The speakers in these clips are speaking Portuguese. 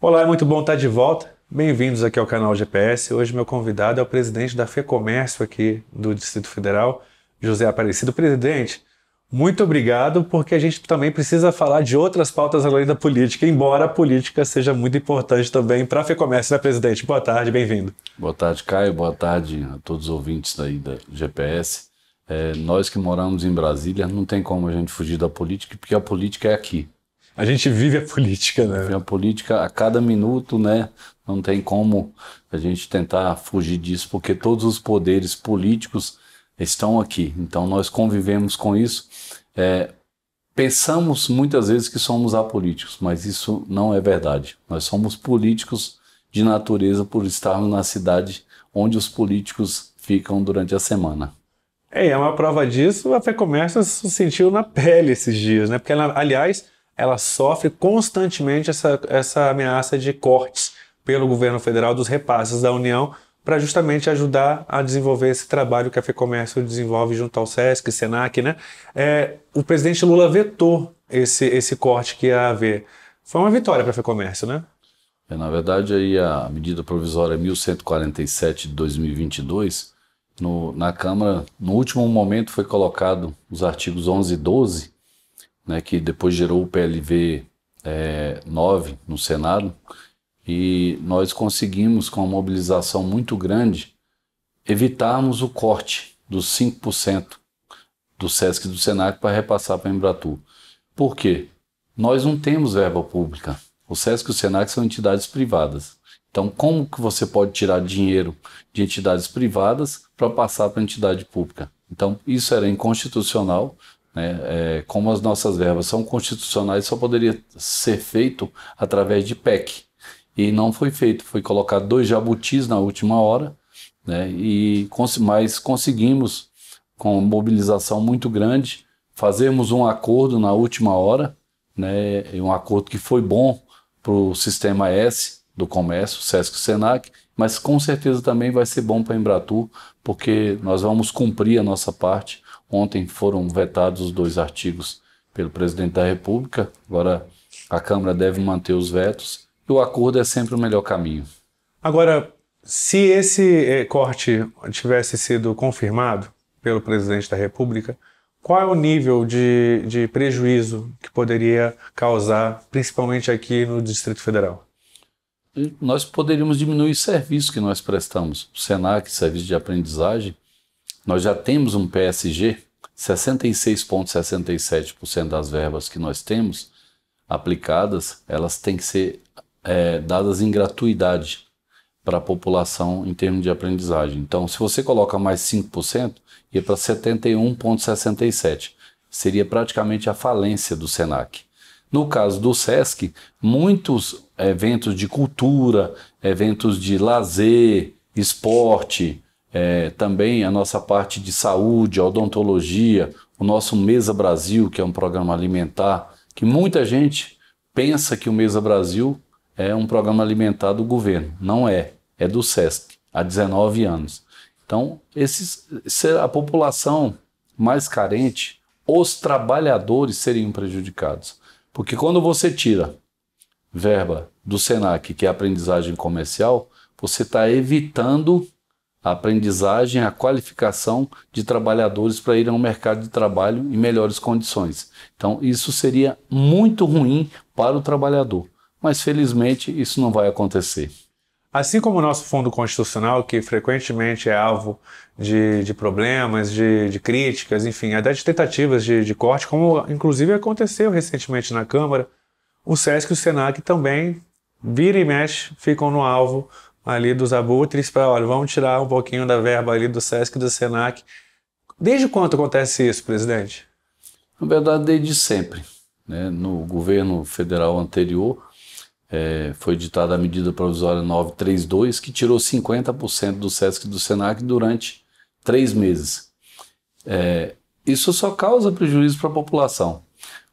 Olá, é muito bom estar de volta. Bem-vindos aqui ao canal GPS. Hoje meu convidado é o presidente da FEComércio aqui do Distrito Federal, José Aparecido. Presidente, muito obrigado, porque a gente também precisa falar de outras pautas além da política, embora a política seja muito importante também para a FEComércio, né, presidente? Boa tarde, bem-vindo. Boa tarde, Caio. Boa tarde a todos os ouvintes daí da GPS. É, nós que moramos em Brasília, não tem como a gente fugir da política, porque a política é aqui a gente vive a política, né? Vive a política a cada minuto, né? Não tem como a gente tentar fugir disso, porque todos os poderes políticos estão aqui. Então nós convivemos com isso. É, pensamos muitas vezes que somos apolíticos, mas isso não é verdade. Nós somos políticos de natureza por estarmos na cidade onde os políticos ficam durante a semana. É, é uma prova disso, a Comércio se sentiu na pele esses dias, né? Porque, aliás, ela sofre constantemente essa, essa ameaça de cortes pelo governo federal dos repasses da União para justamente ajudar a desenvolver esse trabalho que a FEComércio desenvolve junto ao SESC, SENAC, né? É, o presidente Lula vetou esse, esse corte que ia haver. Foi uma vitória para a FEComércio, né? É, na verdade, aí a medida provisória 1147 é de 2022, no, na Câmara, no último momento foi colocado os artigos 11 e 12, né, que depois gerou o PLV é, 9 no Senado, e nós conseguimos, com uma mobilização muito grande, evitarmos o corte dos 5% do SESC e do SENAC para repassar para a Embratur. Por quê? Nós não temos verba pública. O SESC e o SENAC são entidades privadas. Então, como que você pode tirar dinheiro de entidades privadas para passar para a entidade pública? Então, isso era inconstitucional, né? É, como as nossas verbas são constitucionais, só poderia ser feito através de PEC. E não foi feito, foi colocado dois jabutis na última hora, né? e mas conseguimos, com mobilização muito grande, fazermos um acordo na última hora, né? um acordo que foi bom para o sistema S do comércio, SESC e SENAC, mas com certeza também vai ser bom para a Embratur, porque nós vamos cumprir a nossa parte Ontem foram vetados os dois artigos pelo presidente da República, agora a Câmara deve manter os vetos e o acordo é sempre o melhor caminho. Agora, se esse eh, corte tivesse sido confirmado pelo presidente da República, qual é o nível de, de prejuízo que poderia causar, principalmente aqui no Distrito Federal? Nós poderíamos diminuir o serviço que nós prestamos. O SENAC, Serviço de Aprendizagem, nós já temos um PSG, 66,67% das verbas que nós temos aplicadas, elas têm que ser é, dadas em gratuidade para a população em termos de aprendizagem. Então, se você coloca mais 5%, ia para 71,67%. Seria praticamente a falência do SENAC. No caso do SESC, muitos eventos de cultura, eventos de lazer, esporte, é, também a nossa parte de saúde, odontologia, o nosso Mesa Brasil, que é um programa alimentar, que muita gente pensa que o Mesa Brasil é um programa alimentar do governo. Não é, é do SESC, há 19 anos. Então, esses, a população mais carente, os trabalhadores seriam prejudicados. Porque quando você tira verba do SENAC, que é aprendizagem comercial, você está evitando a aprendizagem, a qualificação de trabalhadores para irem ao mercado de trabalho em melhores condições. Então, isso seria muito ruim para o trabalhador, mas felizmente isso não vai acontecer. Assim como o nosso fundo constitucional, que frequentemente é alvo de, de problemas, de, de, críticas, enfim, até de tentativas de, de corte, como inclusive aconteceu recentemente na Câmara, o SESC e o SENAC também, vira e mexe, ficam no alvo ali dos abutres para, olha, vamos tirar um pouquinho da verba ali do SESC e do SENAC. Desde quando acontece isso, presidente? Na verdade, desde sempre. Né? No governo federal anterior, é, foi ditada a medida provisória 932, que tirou 50% do SESC e do SENAC durante três meses. É, isso só causa prejuízo para a população.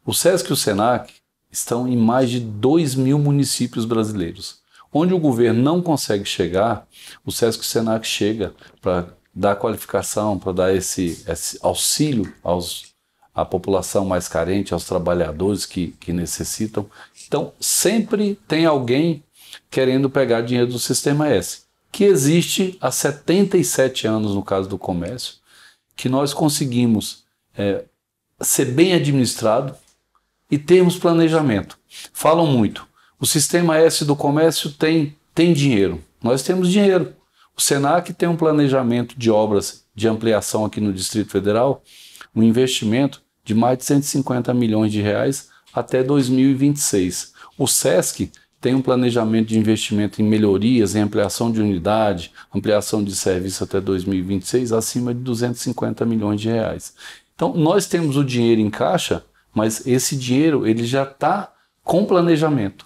O SESC e o SENAC estão em mais de 2 mil municípios brasileiros. Onde o governo não consegue chegar, o SESC e o SENAC chega para dar qualificação, para dar esse, esse auxílio aos à população mais carente, aos trabalhadores que, que necessitam. Então, sempre tem alguém querendo pegar dinheiro do Sistema S, que existe há 77 anos no caso do comércio, que nós conseguimos é, ser bem administrado e termos planejamento. Falam muito, o sistema S do comércio tem, tem dinheiro. Nós temos dinheiro. O SENAC tem um planejamento de obras de ampliação aqui no Distrito Federal, um investimento de mais de 150 milhões de reais até 2026. O SESC tem um planejamento de investimento em melhorias, em ampliação de unidade, ampliação de serviço até 2026, acima de 250 milhões de reais. Então, nós temos o dinheiro em caixa, mas esse dinheiro ele já está com planejamento.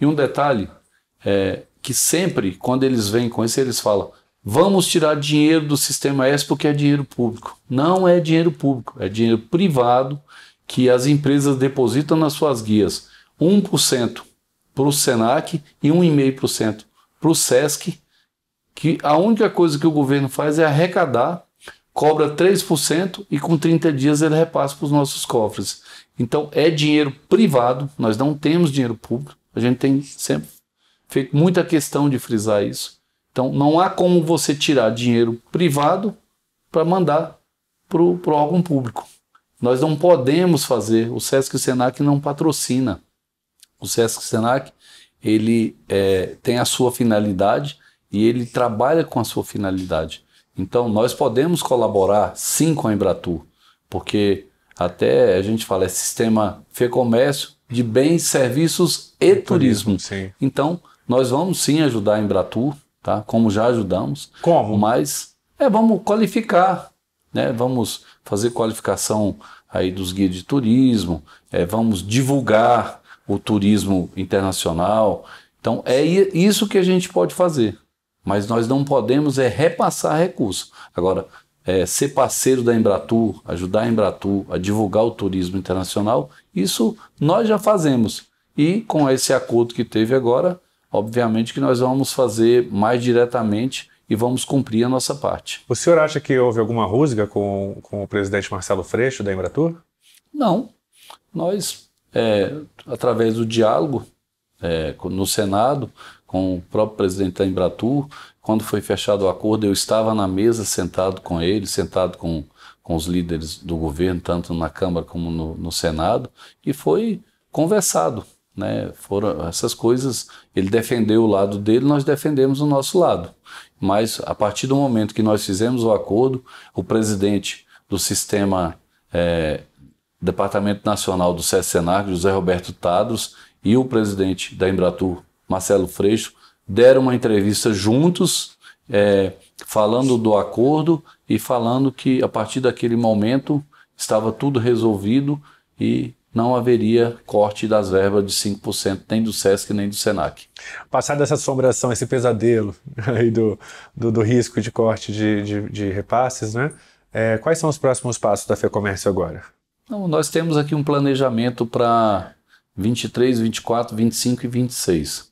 E um detalhe é que sempre, quando eles vêm com isso, eles falam: vamos tirar dinheiro do sistema S porque é dinheiro público. Não é dinheiro público, é dinheiro privado que as empresas depositam nas suas guias 1% para o SENAC e 1,5% para o SESC, que a única coisa que o governo faz é arrecadar, cobra 3% e com 30 dias ele repassa para os nossos cofres. Então é dinheiro privado, nós não temos dinheiro público, a gente tem sempre feito muita questão de frisar isso. Então, não há como você tirar dinheiro privado para mandar para o órgão público. Nós não podemos fazer, o SESC e o SENAC não patrocina. O SESC e o SENAC, ele é, tem a sua finalidade e ele trabalha com a sua finalidade. Então, nós podemos colaborar sim com a Embratur, porque até a gente fala, é sistema Fê Comércio, de bens, serviços e, e é turismo. turismo então, nós vamos sim ajudar a Embratur, tá? Como já ajudamos. Como? Mas é, vamos qualificar, né? Vamos fazer qualificação aí dos guias de turismo, é, vamos divulgar o turismo internacional. Então, é isso que a gente pode fazer. Mas nós não podemos é repassar recursos. Agora, é, ser parceiro da Embratur, ajudar a Embratur a divulgar o turismo internacional, isso nós já fazemos. E com esse acordo que teve agora, obviamente que nós vamos fazer mais diretamente e vamos cumprir a nossa parte. O senhor acha que houve alguma rusga com, com o presidente Marcelo Freixo da Embratur? Não. Nós, é, através do diálogo é, no Senado, com o próprio presidente da Embratur, quando foi fechado o acordo, eu estava na mesa sentado com ele, sentado com, com os líderes do governo, tanto na Câmara como no, no Senado, e foi conversado. Né, foram essas coisas. Ele defendeu o lado dele, nós defendemos o nosso lado. Mas a partir do momento que nós fizemos o acordo, o presidente do sistema é, Departamento Nacional do SESCENAR, José Roberto Tadros, e o presidente da Embratur, Marcelo Freixo, deram uma entrevista juntos, é, falando do acordo e falando que a partir daquele momento estava tudo resolvido e não haveria corte das verbas de 5%, nem do SESC, nem do SENAC. Passada essa assombração, esse pesadelo aí do, do, do risco de corte de, de, de repasses, né? É, quais são os próximos passos da FEComércio agora? Então, nós temos aqui um planejamento para 23, 24, 25 e 26.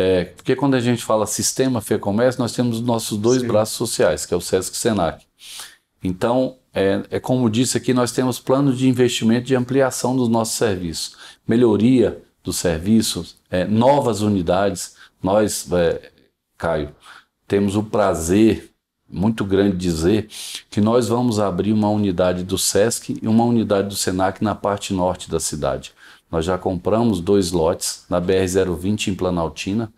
É, porque quando a gente fala sistema FEComércio, nós temos nossos dois Sim. braços sociais, que é o SESC e o SENAC. Então, é, é, como disse aqui, nós temos planos de investimento de ampliação dos nossos serviços, melhoria dos serviços, é, novas unidades. Nós, é, Caio, temos o prazer muito grande dizer que nós vamos abrir uma unidade do SESC e uma unidade do SENAC na parte norte da cidade. Nós já compramos dois lotes na BR-020 em Planaltina.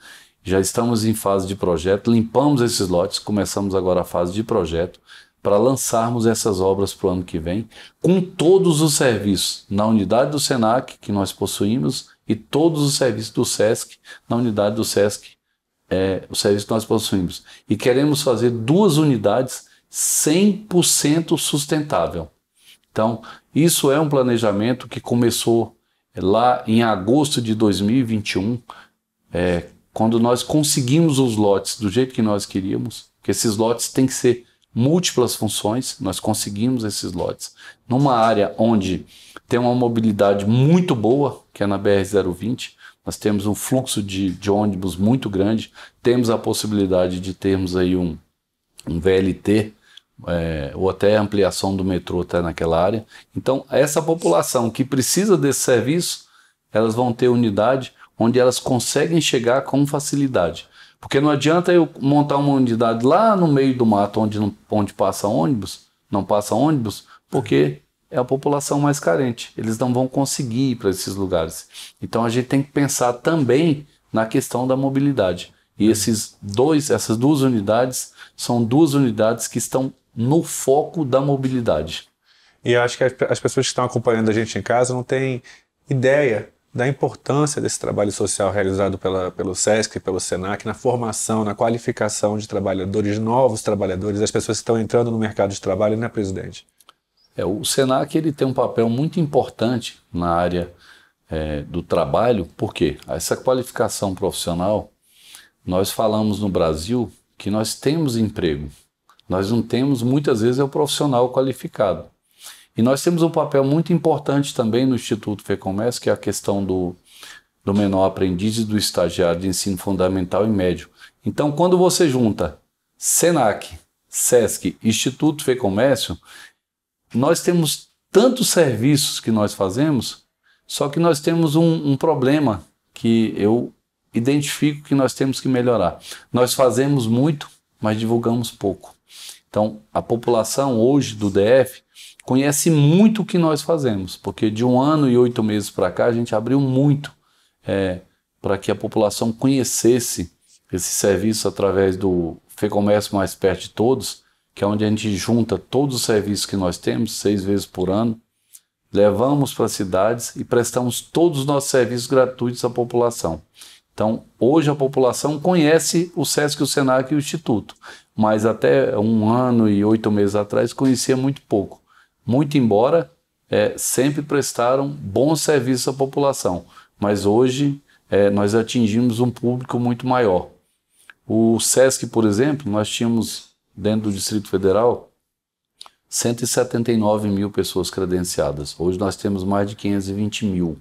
Já estamos em fase de projeto, limpamos esses lotes, começamos agora a fase de projeto para lançarmos essas obras para o ano que vem, com todos os serviços na unidade do SENAC que nós possuímos e todos os serviços do SESC na unidade do SESC, é, o serviço que nós possuímos. E queremos fazer duas unidades 100% sustentável. Então, isso é um planejamento que começou lá em agosto de 2021, é, quando nós conseguimos os lotes do jeito que nós queríamos, que esses lotes têm que ser múltiplas funções, nós conseguimos esses lotes. Numa área onde tem uma mobilidade muito boa, que é na BR-020, nós temos um fluxo de, de ônibus muito grande, temos a possibilidade de termos aí um, um VLT é, ou até ampliação do metrô até naquela área. Então, essa população que precisa desse serviço, elas vão ter unidade onde elas conseguem chegar com facilidade. Porque não adianta eu montar uma unidade lá no meio do mato, onde, não, onde passa ônibus, não passa ônibus, porque é a população mais carente. Eles não vão conseguir ir para esses lugares. Então a gente tem que pensar também na questão da mobilidade. E uhum. esses dois, essas duas unidades são duas unidades que estão no foco da mobilidade. E acho que as pessoas que estão acompanhando a gente em casa não têm ideia da importância desse trabalho social realizado pela, pelo SESC, pelo SENAC, na formação, na qualificação de trabalhadores, novos trabalhadores, as pessoas que estão entrando no mercado de trabalho, né, presidente? É, o SENAC ele tem um papel muito importante na área é, do trabalho, porque essa qualificação profissional, nós falamos no Brasil que nós temos emprego, nós não temos, muitas vezes, é o profissional qualificado. E nós temos um papel muito importante também no Instituto FEComércio, que é a questão do, do menor aprendiz e do estagiário de ensino fundamental e médio. Então, quando você junta SENAC, SESC, Instituto FEComércio, nós temos tantos serviços que nós fazemos, só que nós temos um, um problema que eu identifico que nós temos que melhorar. Nós fazemos muito, mas divulgamos pouco. Então, a população hoje do DF conhece muito o que nós fazemos, porque de um ano e oito meses para cá a gente abriu muito é, para que a população conhecesse esse serviço através do FEComércio Mais Perto de Todos, que é onde a gente junta todos os serviços que nós temos, seis vezes por ano, levamos para cidades e prestamos todos os nossos serviços gratuitos à população. Então, hoje a população conhece o SESC, o SENAC e o Instituto, mas até um ano e oito meses atrás conhecia muito pouco. Muito embora é, sempre prestaram bom serviço à população, mas hoje é, nós atingimos um público muito maior. O SESC, por exemplo, nós tínhamos dentro do Distrito Federal 179 mil pessoas credenciadas. Hoje nós temos mais de 520 mil.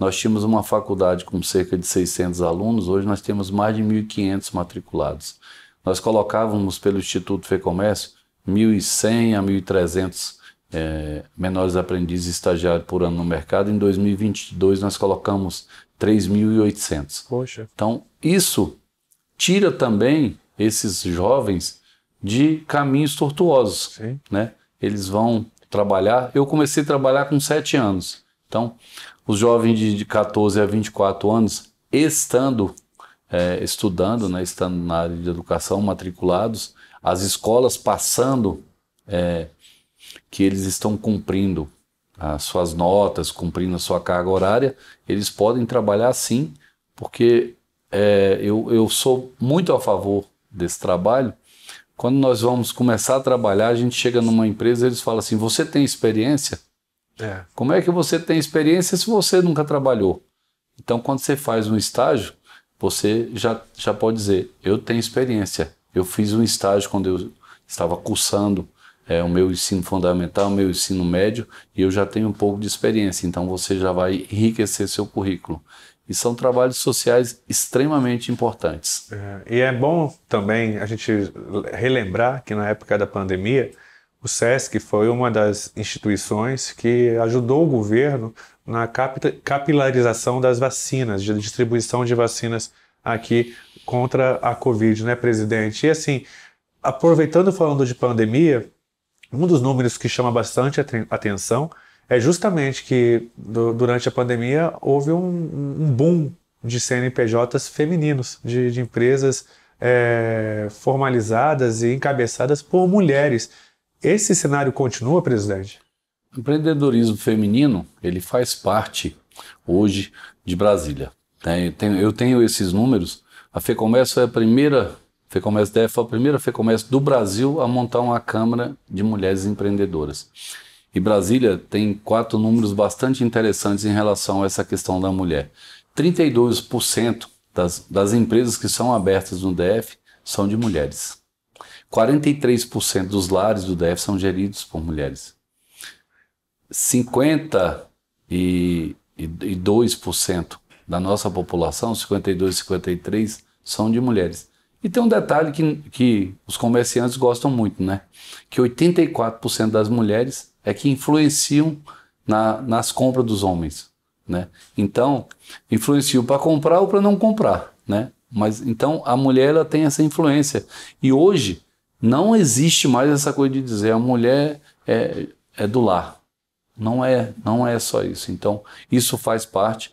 Nós tínhamos uma faculdade com cerca de 600 alunos, hoje nós temos mais de 1.500 matriculados. Nós colocávamos pelo Instituto Fecomércio 1.100 a 1.300 é, eh, menores aprendizes e estagiários por ano no mercado. Em 2022 nós colocamos 3.800. Poxa. Então isso tira também esses jovens de caminhos tortuosos, Sim. né? Eles vão trabalhar. Eu comecei a trabalhar com sete anos. Então, os jovens de 14 a 24 anos, estando é, estudando, né, estando na área de educação, matriculados, as escolas passando é, que eles estão cumprindo as suas notas, cumprindo a sua carga horária, eles podem trabalhar sim, porque é, eu, eu sou muito a favor desse trabalho. Quando nós vamos começar a trabalhar, a gente chega numa empresa, eles falam assim: você tem experiência? É. Como é que você tem experiência se você nunca trabalhou? Então, quando você faz um estágio, você já, já pode dizer: eu tenho experiência. Eu fiz um estágio quando eu estava cursando é, o meu ensino fundamental, o meu ensino médio, e eu já tenho um pouco de experiência. Então, você já vai enriquecer seu currículo. E são trabalhos sociais extremamente importantes. É, e é bom também a gente relembrar que na época da pandemia, o SESC foi uma das instituições que ajudou o governo na capilarização das vacinas, de distribuição de vacinas aqui contra a Covid, né, presidente? E assim, aproveitando falando de pandemia, um dos números que chama bastante atenção é justamente que do, durante a pandemia houve um, um boom de CNPJs femininos, de, de empresas é, formalizadas e encabeçadas por mulheres. Esse cenário continua, presidente? O empreendedorismo feminino, ele faz parte hoje de Brasília. Eu tenho, esses números. A FEComércio é a primeira, FEComércio DF foi a primeira FEComércio do Brasil a montar uma Câmara de Mulheres Empreendedoras. E Brasília tem quatro números bastante interessantes em relação a essa questão da mulher. 32% das, das empresas que são abertas no DF são de mulheres. 43% dos lares do DF são geridos por mulheres. 52% da nossa população, 52, 53, são de mulheres. E tem um detalhe que, que os comerciantes gostam muito, né? Que 84% das mulheres é que influenciam na, nas compras dos homens, né? Então, influenciam para comprar ou para não comprar, né? Mas então a mulher ela tem essa influência. E hoje não existe mais essa coisa de dizer a mulher é, é do lar. Não é, não é só isso. Então, isso faz parte.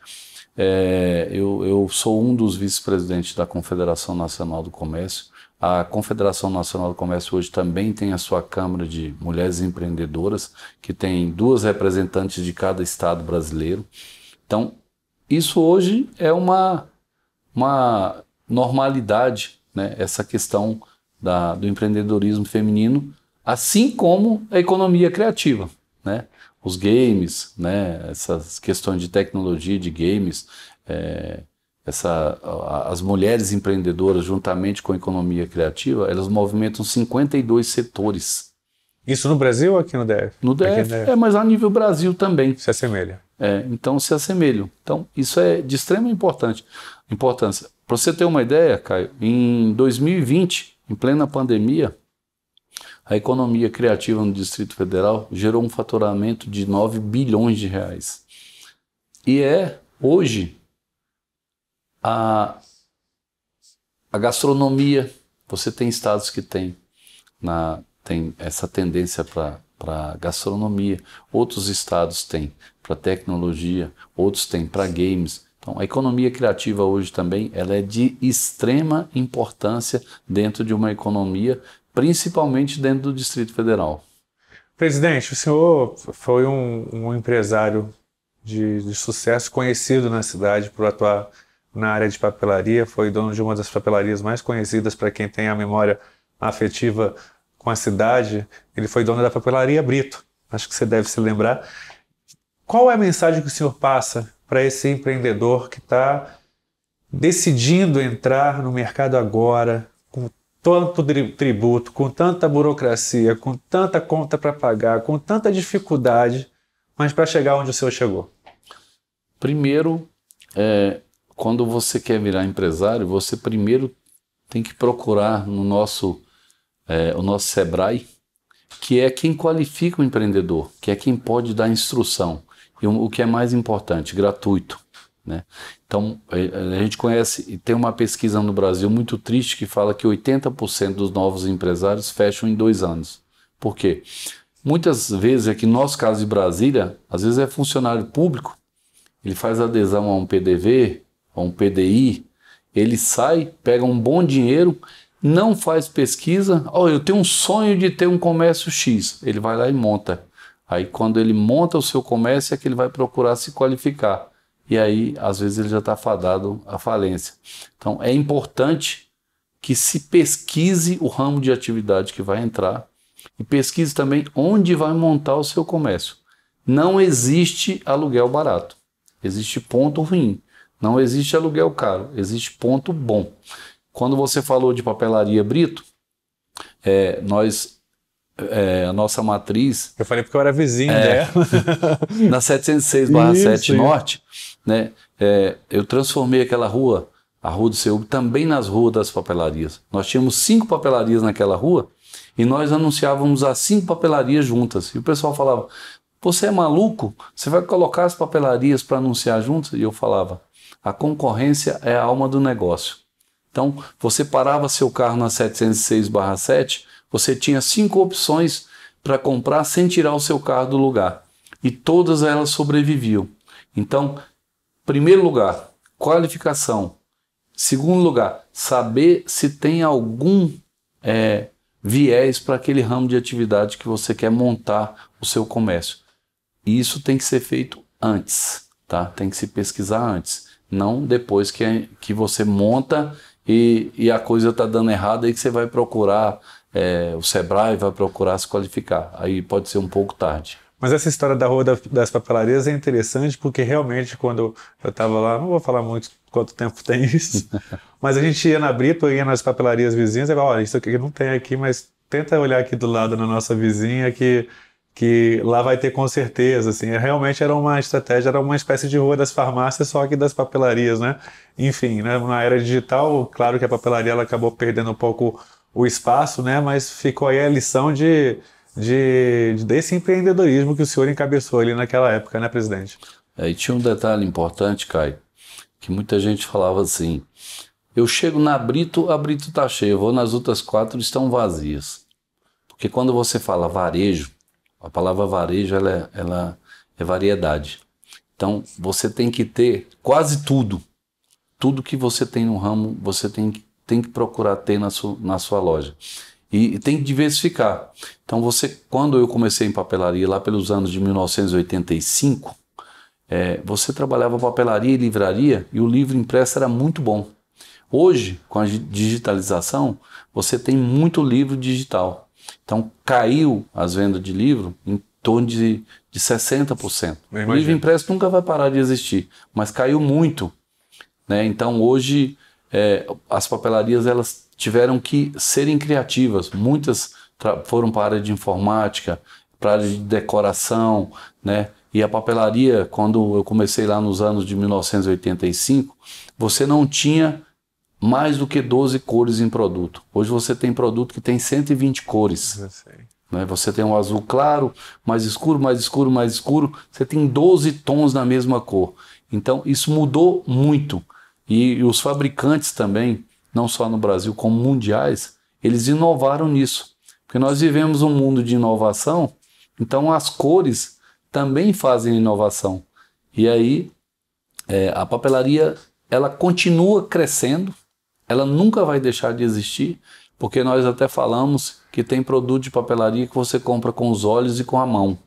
É, eu, eu sou um dos vice-presidentes da Confederação Nacional do Comércio. A Confederação Nacional do Comércio hoje também tem a sua Câmara de Mulheres Empreendedoras, que tem duas representantes de cada estado brasileiro. Então, isso hoje é uma, uma normalidade, né? essa questão da, do empreendedorismo feminino, assim como a economia criativa, né? Os games, né? Essas questões de tecnologia, de games, é, essa, as mulheres empreendedoras, juntamente com a economia criativa, elas movimentam 52 setores. Isso no Brasil ou aqui no DF? No DF, no DF. é, mas a nível Brasil também. Se assemelha. É, então se assemelham. Então isso é de extrema importância. importância. Para você ter uma ideia, Caio, em 2020 em plena pandemia, a economia criativa no Distrito Federal gerou um faturamento de 9 bilhões de reais. E é, hoje, a, a gastronomia. Você tem estados que tem, na, tem essa tendência para gastronomia, outros estados têm para tecnologia, outros têm para games, então, a economia criativa hoje também ela é de extrema importância dentro de uma economia, principalmente dentro do Distrito Federal. Presidente, o senhor foi um, um empresário de, de, sucesso conhecido na cidade por atuar na área de papelaria, foi dono de uma das papelarias mais conhecidas para quem tem a memória afetiva com a cidade. Ele foi dono da papelaria Brito, acho que você deve se lembrar. Qual é a mensagem que o senhor passa para esse empreendedor que está decidindo entrar no mercado agora, com tanto tributo, com tanta burocracia, com tanta conta para pagar, com tanta dificuldade, mas para chegar onde o seu chegou? Primeiro, é, quando você quer virar empresário, você primeiro tem que procurar no nosso, é, o nosso Sebrae, que é quem qualifica o empreendedor, que é quem pode dar instrução e o que é mais importante, gratuito. Né? Então, é, é, a gente conhece, e tem uma pesquisa no Brasil muito triste que fala que 80% dos novos empresários fecham em dois anos. Por quê? Muitas vezes, aqui é no nosso caso de Brasília, às vezes é funcionário público, ele faz adesão a um PDV, a um PDI, ele sai, pega um bom dinheiro, não faz pesquisa. Oh, eu tenho um sonho de ter um comércio X. Ele vai lá e monta. Aí quando ele monta o seu comércio é que ele vai procurar se qualificar. E aí, às vezes, ele já está fadado à falência. Então, é importante que se pesquise o ramo de atividade que vai entrar e pesquise também onde vai montar o seu comércio. Não existe aluguel barato. Existe ponto ruim. Não existe aluguel caro. Existe ponto bom. Quando você falou de papelaria Brito, é, nós é, a nossa matriz. Eu falei porque eu era vizinho é, dela. Né? na 706/7 Norte, né? É, eu transformei aquela rua, a rua do Seu, também nas ruas das papelarias. Nós tínhamos cinco papelarias naquela rua e nós anunciávamos as cinco papelarias juntas. E o pessoal falava: "Você é maluco? Você vai colocar as papelarias para anunciar juntas?" E eu falava: "A concorrência é a alma do negócio." Então, você parava seu carro na 706/7 você tinha cinco opções para comprar sem tirar o seu carro do lugar e todas elas sobreviviam. Então, primeiro lugar, qualificação. Segundo lugar, saber se tem algum é, viés para aquele ramo de atividade que você quer montar o seu comércio. E isso tem que ser feito antes, tá? Tem que se pesquisar antes, não depois que, é, que você monta e, e a coisa está dando errado aí que você vai procurar é, o Sebrae vai procurar se qualificar. Aí pode ser um pouco tarde. Mas essa história da Rua das Papelarias é interessante porque realmente quando eu estava lá, não vou falar muito quanto tempo tem isso, mas a gente ia na Brito, ia nas papelarias vizinhas e falava, olha, isso aqui não tem aqui, mas tenta olhar aqui do lado na nossa vizinha que, que lá vai ter com certeza, assim. É, realmente era uma estratégia, era uma espécie de Rua das Farmácias, só que das papelarias, né? Enfim, né? na era digital, claro que a papelaria ela acabou perdendo um pouco o espaço, né? Mas ficou aí a lição de, de, de desse empreendedorismo que o senhor encabeçou ali naquela época, né, presidente? É, e tinha um detalhe importante, Caio, que muita gente falava assim: eu chego na Brito, a Brito está cheia, vou nas outras quatro, estão vazias. Porque quando você fala varejo, a palavra varejo ela, é, ela é variedade. Então você tem que ter quase tudo. Tudo que você tem no ramo, você tem que tem que procurar ter na, na sua loja. E, e tem que diversificar. Então, você, quando eu comecei em papelaria, lá pelos anos de 1985, é, você trabalhava papelaria e livraria e o livro impresso era muito bom. Hoje, com a digitalização, você tem muito livro digital. Então, caiu as vendas de livro em torno de, de 60%. O livro impresso nunca vai parar de existir, mas caiu muito. Né? Então, hoje, é, as papelarias elas tiveram que serem criativas. Muitas foram para a área de informática, para a área de decoração, né? E a papelaria, quando eu comecei lá nos anos de 1985, você não tinha mais do que 12 cores em produto. Hoje você tem produto que tem 120 cores. Eu sei. Né? Você tem um azul claro, mais escuro, mais escuro, mais escuro. Você tem 12 tons na mesma cor. Então, isso mudou muito. E os fabricantes também, não só no Brasil, como mundiais, eles inovaram nisso. Porque nós vivemos um mundo de inovação, então as cores também fazem inovação. E aí é, a papelaria ela continua crescendo, ela nunca vai deixar de existir, porque nós até falamos que tem produto de papelaria que você compra com os olhos e com a mão.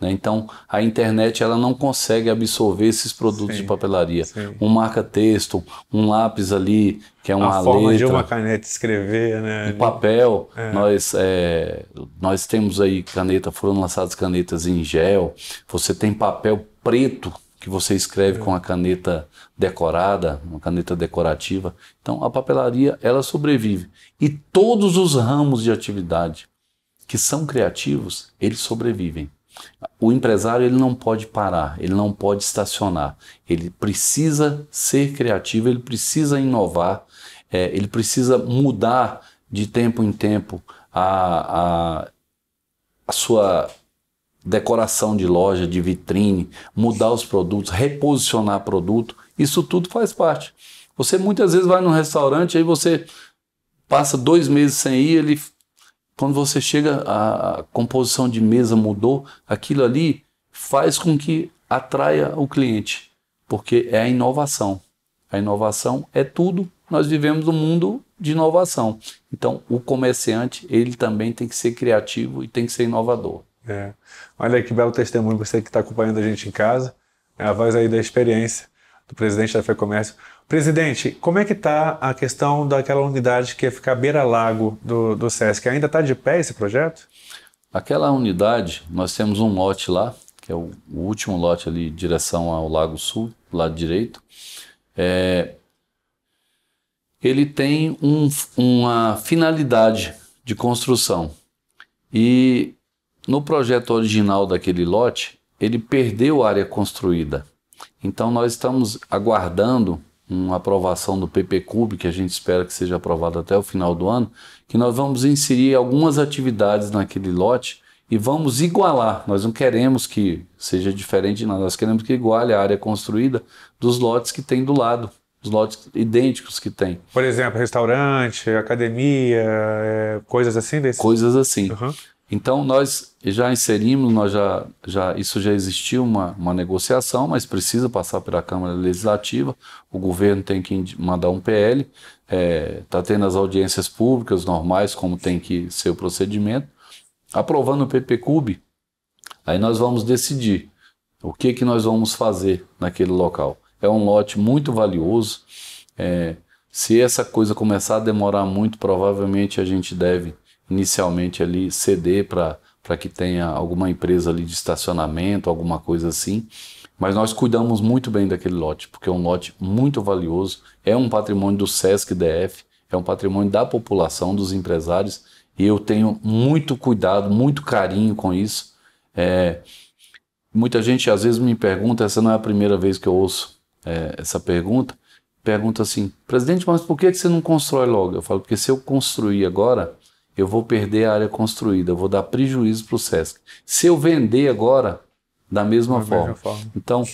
Né? Então, a internet ela não consegue absorver esses produtos sim, de papelaria. Sim. Um marca-texto, um lápis ali, que é uma a forma de uma caneta escrever, né? Um papel. É. Nós, é, nós temos aí caneta, foram lançadas canetas em gel. Você tem papel preto que você escreve é. com a caneta decorada, uma caneta decorativa. Então, a papelaria, ela sobrevive. E todos os ramos de atividade que são criativos, eles sobrevivem. O empresário ele não pode parar, ele não pode estacionar. Ele precisa ser criativo, ele precisa inovar, é, ele precisa mudar de tempo em tempo a, a, a sua decoração de loja, de vitrine, mudar os produtos, reposicionar produto. Isso tudo faz parte. Você muitas vezes vai num restaurante, aí você passa dois meses sem ir, ele quando você chega, a, composição de mesa mudou, aquilo ali faz com que atraia o cliente, porque é a inovação. A inovação é tudo. Nós vivemos um mundo de inovação. Então, o comerciante, ele também tem que ser criativo e tem que ser inovador. É. Olha que belo testemunho você que está acompanhando a gente em casa. É a voz aí da experiência do presidente da Fecomércio. Comércio. Presidente, como é que está a questão daquela unidade que ia ficar beira-lago do, do SESC? Ainda está de pé esse projeto? Aquela unidade, nós temos um lote lá, que é o, o último lote ali, direção ao Lago Sul, lado direito. É, ele tem um, uma finalidade de construção. E no projeto original daquele lote, ele perdeu área construída. Então nós estamos aguardando uma aprovação do Cube, que a gente espera que seja aprovado até o final do ano, que nós vamos inserir algumas atividades naquele lote e vamos igualar. Nós não queremos que seja diferente nada, nós queremos que iguale a área construída dos lotes que tem do lado, os lotes idênticos que tem. Por exemplo, restaurante, academia, é, coisas assim desse? Coisas assim. Uhum. Então nós já inserimos, nós já, já isso já existiu uma, uma negociação, mas precisa passar pela Câmara Legislativa. O governo tem que mandar um PL, está é, tá tendo as audiências públicas normais, como tem que ser o procedimento. Aprovando o Cube, aí nós vamos decidir o que que nós vamos fazer naquele local. É um lote muito valioso. É, se essa coisa começar a demorar muito, provavelmente a gente deve inicialmente ali ceder para que tenha alguma empresa ali de estacionamento, alguma coisa assim. Mas nós cuidamos muito bem daquele lote, porque é um lote muito valioso, é um patrimônio do SESC DF, é um patrimônio da população, dos empresários, e eu tenho muito cuidado, muito carinho com isso. É, muita gente às vezes me pergunta, essa não é a primeira vez que eu ouço é, essa pergunta, pergunta assim, presidente, mas por que você não constrói logo? Eu falo, porque se eu construir agora, eu vou perder a área construída, eu vou dar prejuízo para o SESC. Se eu vender agora, da mesma, da forma. mesma forma. Então.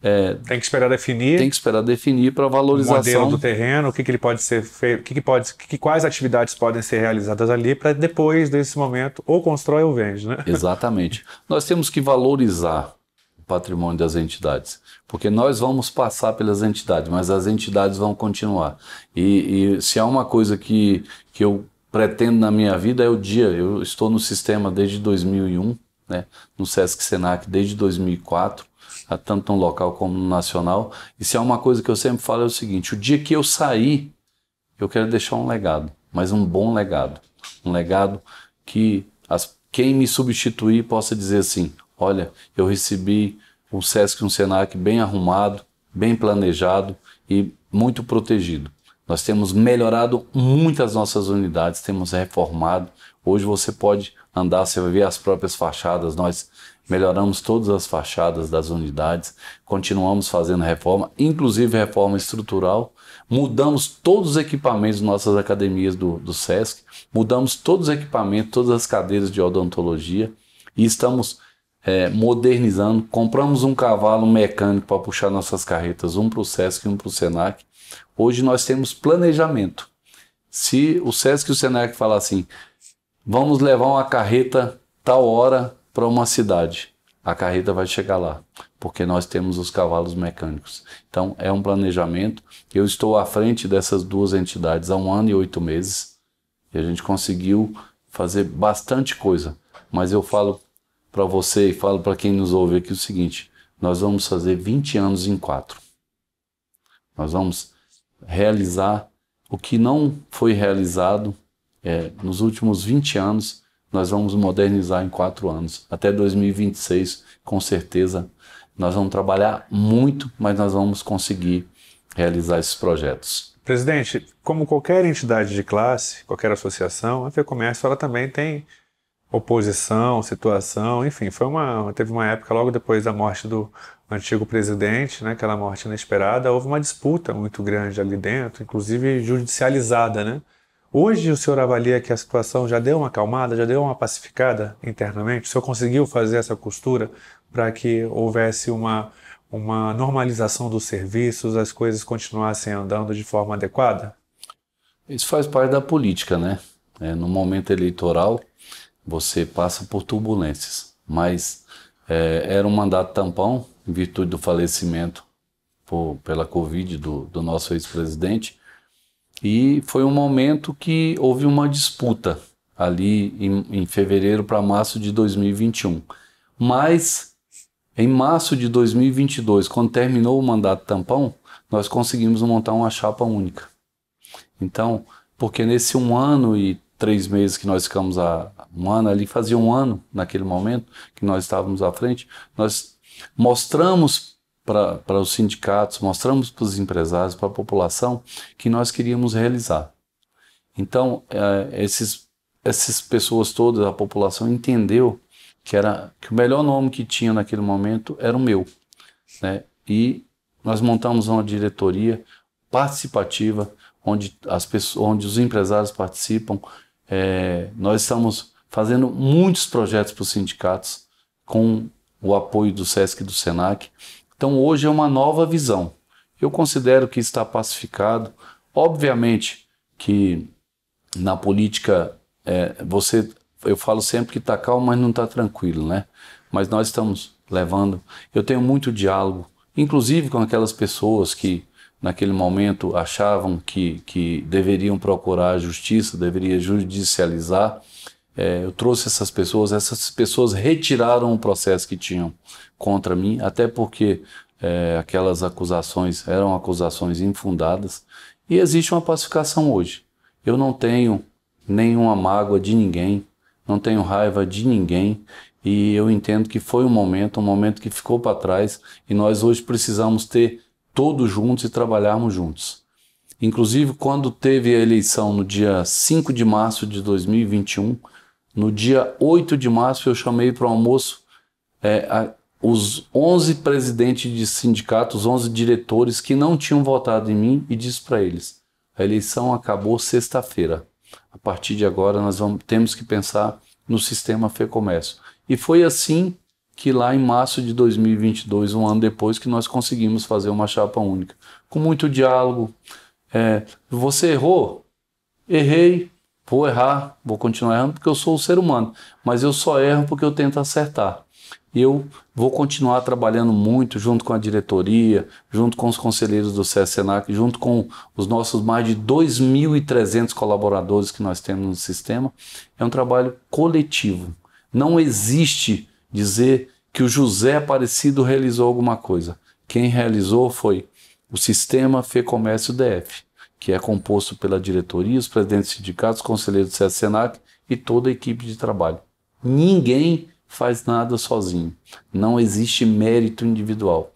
É, tem que esperar definir. Tem que esperar definir para valorização. O modelo do terreno, o que, que ele pode ser feito, que, que pode, que, quais atividades podem ser realizadas ali para depois desse momento ou constrói ou vende, né? Exatamente. nós temos que valorizar o patrimônio das entidades, porque nós vamos passar pelas entidades, mas as entidades vão continuar. E, e se há uma coisa que, que eu pretendo na minha vida é o dia. Eu estou no sistema desde 2001, né, no SESC Senac desde 2004, tanto no local como no nacional. E se há é uma coisa que eu sempre falo é o seguinte: o dia que eu sair, eu quero deixar um legado, mas um bom legado. Um legado que as, quem me substituir possa dizer assim: olha, eu recebi um SESC e um SENAC bem arrumado, bem planejado e muito protegido. Nós temos melhorado muitas nossas unidades, temos reformado. Hoje você pode andar, você vai ver as próprias fachadas. Nós melhoramos todas as fachadas das unidades, continuamos fazendo reforma, inclusive reforma estrutural. Mudamos todos os equipamentos nossas academias do, do SESC, mudamos todos os equipamentos, todas as cadeiras de odontologia e estamos é, modernizando. Compramos um cavalo mecânico para puxar nossas carretas, um para o SESC e um para o SENAC. Hoje nós temos planejamento. Se o SESC e o SENAC falar assim, vamos levar uma carreta tal hora para uma cidade, a carreta vai chegar lá, porque nós temos os cavalos mecânicos. Então é um planejamento. Eu estou à frente dessas duas entidades há um ano e oito meses e a gente conseguiu fazer bastante coisa. Mas eu falo para você e falo para quem nos ouve aqui o seguinte: nós vamos fazer 20 anos em quatro. Nós vamos realizar o que não foi realizado é, nos últimos 20 anos, nós vamos modernizar em quatro anos. Até 2026, com certeza, nós vamos trabalhar muito, mas nós vamos conseguir realizar esses projetos. Presidente, como qualquer entidade de classe, qualquer associação, a FEComércio ela também tem oposição, situação, enfim, foi uma, teve uma época logo depois da morte do antigo presidente, né, aquela morte inesperada, houve uma disputa muito grande ali dentro, inclusive judicializada, né? Hoje o senhor avalia que a situação já deu uma acalmada, já deu uma pacificada internamente? O senhor conseguiu fazer essa costura para que houvesse uma, uma normalização dos serviços, as coisas continuassem andando de forma adequada? Isso faz parte da política, né? É, no momento eleitoral, você passa por turbulências, mas é, era um mandato tampão, em virtude do falecimento por, pela Covid do, do nosso ex-presidente. E foi um momento que houve uma disputa ali em, em fevereiro para março de 2021. Mas em março de 2022, quando terminou o mandato tampão, nós conseguimos montar uma chapa única. Então, porque nesse um ano e três meses que nós ficamos a um ano ali, fazia um ano naquele momento que nós estávamos à frente, nós Mostramos para os sindicatos, mostramos para os empresários, para a população, que nós queríamos realizar. Então, é, esses, essas pessoas todas, a população entendeu que era que o melhor nome que tinha naquele momento era o meu. Né? E nós montamos uma diretoria participativa, onde, as pessoas, onde os empresários participam. É, nós estamos fazendo muitos projetos para os sindicatos com o apoio do SESC e do SENAC. Então hoje é uma nova visão. Eu considero que está pacificado. Obviamente que na política é, você, eu falo sempre que está calmo, mas não está tranquilo, né? Mas nós estamos levando. Eu tenho muito diálogo, inclusive com aquelas pessoas que naquele momento achavam que, que deveriam procurar a justiça, deveriam judicializar é, eu trouxe essas pessoas, essas pessoas retiraram o processo que tinham contra mim, até porque é, aquelas acusações eram acusações infundadas, e existe uma pacificação hoje. Eu não tenho nenhuma mágoa de ninguém, não tenho raiva de ninguém, e eu entendo que foi um momento, um momento que ficou para trás, e nós hoje precisamos ter todos juntos e trabalharmos juntos. Inclusive, quando teve a eleição no dia 5 de março de 2021, no dia 8 de março, eu chamei para o almoço é, a, os 11 presidentes de sindicatos, 11 diretores que não tinham votado em mim e disse para eles: a eleição acabou sexta-feira. A partir de agora, nós vamos, temos que pensar no sistema FEComércio. E foi assim que lá em março de 2022, um ano depois, que nós conseguimos fazer uma chapa única. Com muito diálogo. É, você errou? Errei. Vou errar, vou continuar errando porque eu sou o ser humano, mas eu só erro porque eu tento acertar. Eu vou continuar trabalhando muito junto com a diretoria, junto com os conselheiros do CSENAC, junto com os nossos mais de 2.300 colaboradores que nós temos no sistema. É um trabalho coletivo. Não existe dizer que o José Aparecido realizou alguma coisa. Quem realizou foi o Sistema Fê Comércio DF que é composto pela diretoria, os presidentes sindicatos, conselheiros do SES senac e toda a equipe de trabalho. Ninguém faz nada sozinho. Não existe mérito individual.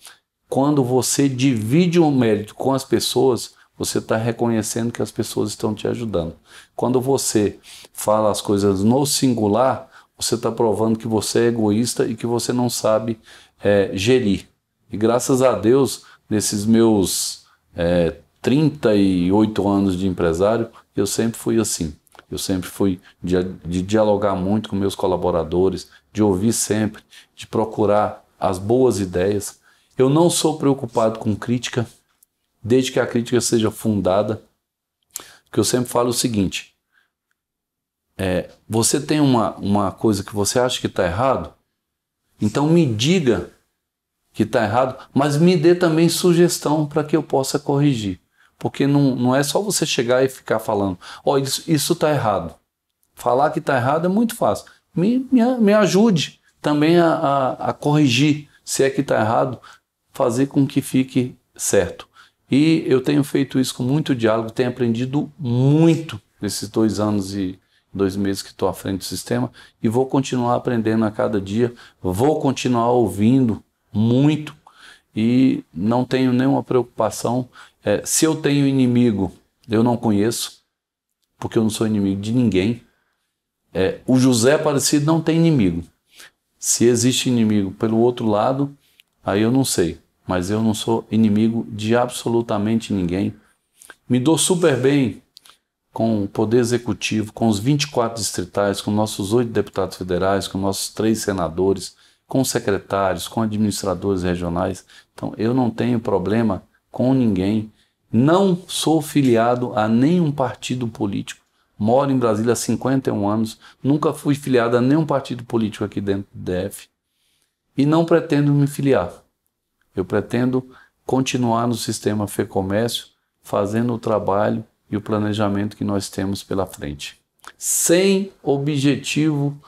Quando você divide um mérito com as pessoas, você está reconhecendo que as pessoas estão te ajudando. Quando você fala as coisas no singular, você está provando que você é egoísta e que você não sabe é, gerir. E graças a Deus, nesses meus é, 38 anos de empresário, eu sempre fui assim. Eu sempre fui de, de, dialogar muito com meus colaboradores, de ouvir sempre, de procurar as boas ideias. Eu não sou preocupado com crítica, desde que a crítica seja fundada. Que eu sempre falo o seguinte: é, você tem uma, uma coisa que você acha que está errado, então me diga que está errado, mas me dê também sugestão para que eu possa corrigir. Porque não, não é só você chegar e ficar falando, ó, oh, isso está errado. Falar que está errado é muito fácil. Me, me, me ajude também a, a, a corrigir, se é que está errado, fazer com que fique certo. E eu tenho feito isso com muito diálogo, tenho aprendido muito nesses dois anos e dois meses que estou à frente do sistema e vou continuar aprendendo a cada dia, vou continuar ouvindo muito e não tenho nenhuma preocupação é, se eu tenho inimigo, eu não conheço, porque eu não sou inimigo de ninguém. É, o José parecido não tem inimigo. Se existe inimigo pelo outro lado, aí eu não sei. Mas eu não sou inimigo de absolutamente ninguém. Me dou super bem com o Poder Executivo, com os 24 distritais, com nossos oito deputados federais, com nossos três senadores, com secretários, com administradores regionais. Então eu não tenho problema com ninguém, não sou filiado a nenhum partido político. Moro em Brasília há 51 anos, nunca fui filiado a nenhum partido político aqui dentro do DF e não pretendo me filiar. Eu pretendo continuar no sistema Fê Comércio, fazendo o trabalho e o planejamento que nós temos pela frente, sem objetivo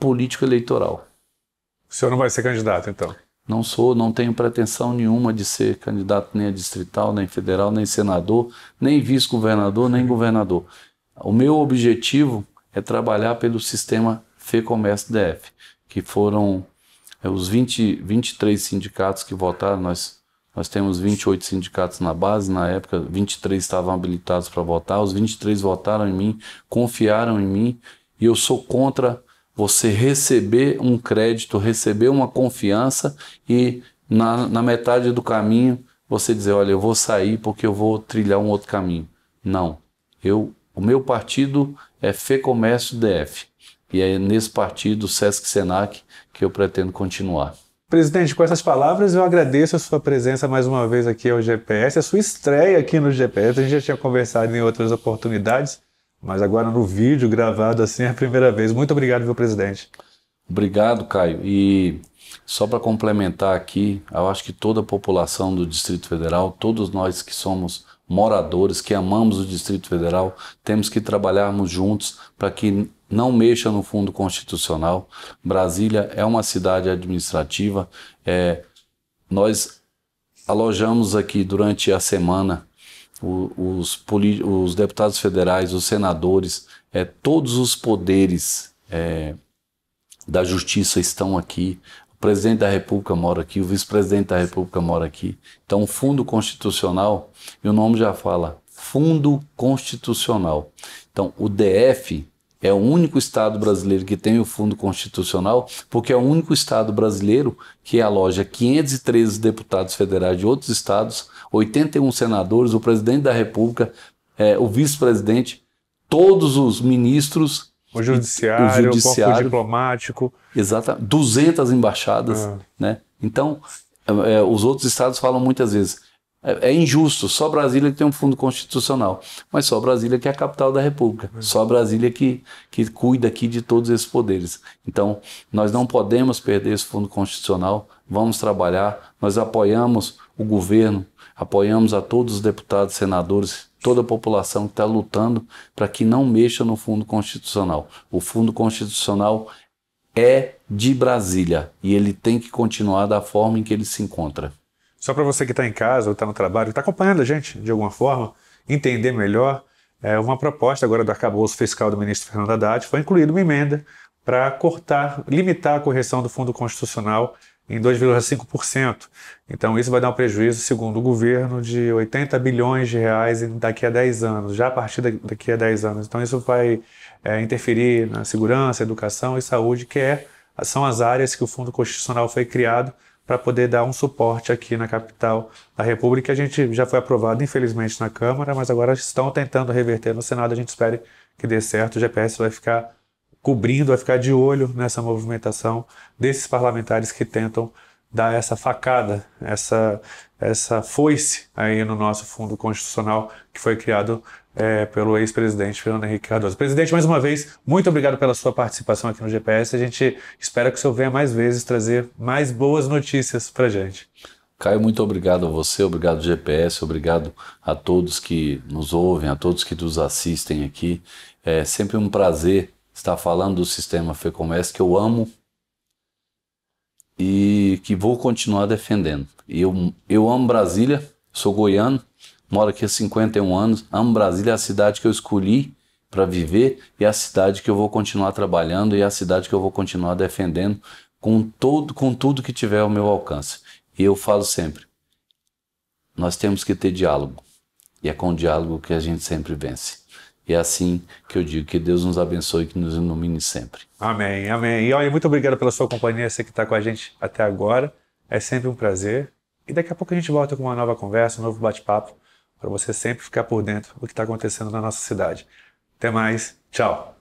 político eleitoral. O senhor não vai ser candidato, então? Não sou, não tenho pretensão nenhuma de ser candidato nem a distrital, nem federal, nem senador, nem vice-governador, nem governador. O meu objetivo é trabalhar pelo sistema Fê Comércio DF, que foram é, os 20, 23 sindicatos que votaram, nós nós temos 28 sindicatos na base, na época 23 estavam habilitados para votar, os 23 votaram em mim, confiaram em mim, e eu sou contra você receber um crédito, receber uma confiança e na, na metade do caminho você dizer, olha, eu vou sair porque eu vou trilhar um outro caminho. Não. Eu, o meu partido é Fê Comércio DF. E é nesse partido, Sesc Senac, que eu pretendo continuar. Presidente, com essas palavras, eu agradeço a sua presença mais uma vez aqui ao GPS, a sua estreia aqui no GPS. A gente já tinha conversado em outras oportunidades. Mas agora no vídeo gravado assim é a primeira vez. Muito obrigado, meu presidente. Obrigado, Caio. E só para complementar aqui, eu acho que toda a população do Distrito Federal, todos nós que somos moradores, que amamos o Distrito Federal, temos que trabalharmos juntos para que não mexa no fundo constitucional. Brasília é uma cidade administrativa. É, nós alojamos aqui durante a semana os, os deputados federais, os senadores, é, todos os poderes é, da justiça estão aqui. O presidente da República mora aqui, o vice-presidente da República mora aqui. Então, o fundo constitucional, e o nome já fala, fundo constitucional. Então, o DF é o único estado brasileiro que tem o fundo constitucional, porque é o único estado brasileiro que aloja 513 deputados federais de outros estados 81 senadores, o presidente da República, é, o vice-presidente, todos os ministros. O judiciário, o, judiciário, corpo diplomático. Exatamente. 200 embaixadas. Ah. Né? Então, é, é, os outros estados falam muitas vezes. É, é, injusto, só Brasília que tem um fundo constitucional, mas só Brasília que é a capital da República, é. só Brasília que, que cuida aqui de todos esses poderes. Então, nós não podemos perder esse fundo constitucional, vamos trabalhar, nós apoiamos o governo, apoiamos a todos os deputados, senadores, toda a população que está lutando para que não mexa no fundo constitucional. O fundo constitucional é de Brasília e ele tem que continuar da forma em que ele se encontra. Só para você que está em casa ou está no trabalho, está acompanhando a gente de alguma forma, entender melhor, é uma proposta agora do arcabouço fiscal do ministro Fernando Haddad foi incluída uma emenda para cortar, limitar a correção do fundo constitucional em 2,5%. Então isso vai dar um prejuízo, segundo o governo, de 80 bilhões de reais daqui a 10 anos, já a partir daqui a 10 anos. Então isso vai é, interferir na segurança, educação e saúde, que é, são as áreas que o Fundo Constitucional foi criado para poder dar um suporte aqui na capital da República. A gente já foi aprovado, infelizmente, na Câmara, mas agora estão tentando reverter no Senado. A gente espera que dê certo. O GPS vai ficar cobrindo, a ficar de olho nessa movimentação desses parlamentares que tentam dar essa facada, essa, essa foice aí no nosso fundo constitucional que foi criado é, pelo ex-presidente Fernando Henrique Cardoso. Presidente, mais uma vez, muito obrigado pela sua participação aqui no GPS. A gente espera que o senhor venha mais vezes trazer mais boas notícias para gente. Caio, muito obrigado a você, obrigado GPS, obrigado a todos que nos ouvem, a todos que nos assistem aqui. É sempre um prazer Está falando do sistema FEComércio que eu amo e que vou continuar defendendo. Eu, eu amo Brasília, sou goiano, moro aqui há 51 anos, amo Brasília, é a cidade que eu escolhi para viver e é a cidade que eu vou continuar trabalhando e é a cidade que eu vou continuar defendendo com todo com tudo que tiver ao meu alcance. E eu falo sempre, nós temos que ter diálogo. E é com o diálogo que a gente sempre vence. E é assim que eu digo que Deus nos abençoe e que nos ilumine sempre. Amém, amém. E olha, muito obrigado pela sua companhia, você que está com a gente até agora. É sempre um prazer. E daqui a pouco a gente volta com uma nova conversa, um novo bate-papo, para você sempre ficar por dentro do que está acontecendo na nossa cidade. Até mais. Tchau.